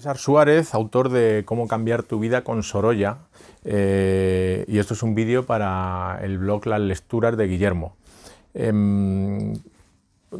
César Suárez, autor de Cómo cambiar tu vida con Sorolla, eh, y esto es un vídeo para el blog Las Lecturas de Guillermo. Em,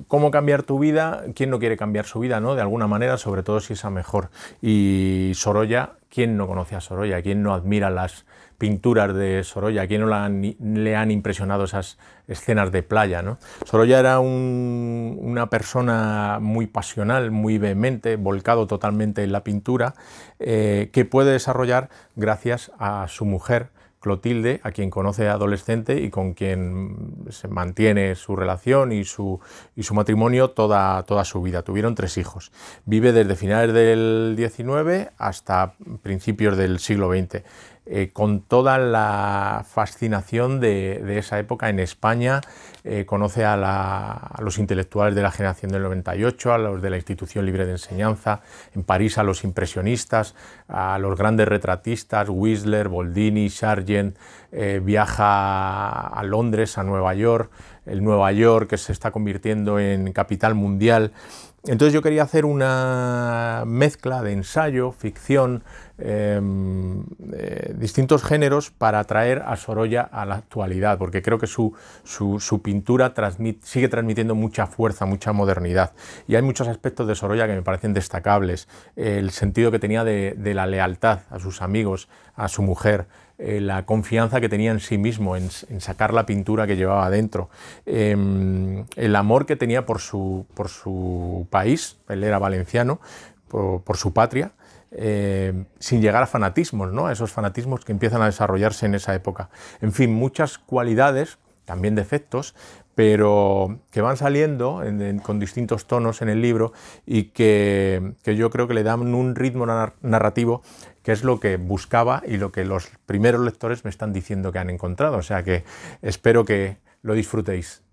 cómo cambiar tu vida, quién no quiere cambiar su vida, De alguna manera, sobre todo si es a mejor. Y Sorolla, ¿quién no conoce a Sorolla? ¿Quién no admira las pinturas de Sorolla? ¿Quién no le han impresionado esas escenas de playa, Sorolla era una persona muy pasional, muy vehemente, volcado totalmente en la pintura, eh, que puede desarrollar gracias a su mujer, Clotilde, a quien conoce adolescente y con quien se mantiene su relación y su, su matrimonio toda, toda su vida. Tuvieron tres hijos. Vive desde finales del XIX hasta principios del siglo XX. Eh, con toda la fascinación de, esa época en España. Eh, conoce a, los intelectuales de la generación del 98, a los de la Institución Libre de Enseñanza, en París a los impresionistas, a los grandes retratistas, Whistler, Boldini, Sargent, eh, viaja a Londres, a Nueva York, el Nueva York que se está convirtiendo en capital mundial. Entonces yo quería hacer una mezcla de ensayo, ficción, em, eh, distintos géneros para atraer a Sorolla a la actualidad, porque creo que su, pintura sigue transmitiendo mucha fuerza, mucha modernidad. Y hay muchos aspectos de Sorolla que me parecen destacables. El sentido que tenía de la lealtad a sus amigos, a su mujer, eh, la confianza que tenía en sí mismo, en, sacar la pintura que llevaba dentro, em, el amor que tenía por su, por su país, él era valenciano, por, su patria, eh, sin llegar a fanatismos, ¿no? a esos fanatismos que empiezan a desarrollarse en esa época. En fin, muchas cualidades, también defectos, pero que van saliendo con distintos tonos en el libro y que, yo creo que le dan un ritmo narrativo que es lo que buscaba y lo que los primeros lectores me están diciendo que han encontrado. O sea que espero que lo disfrutéis.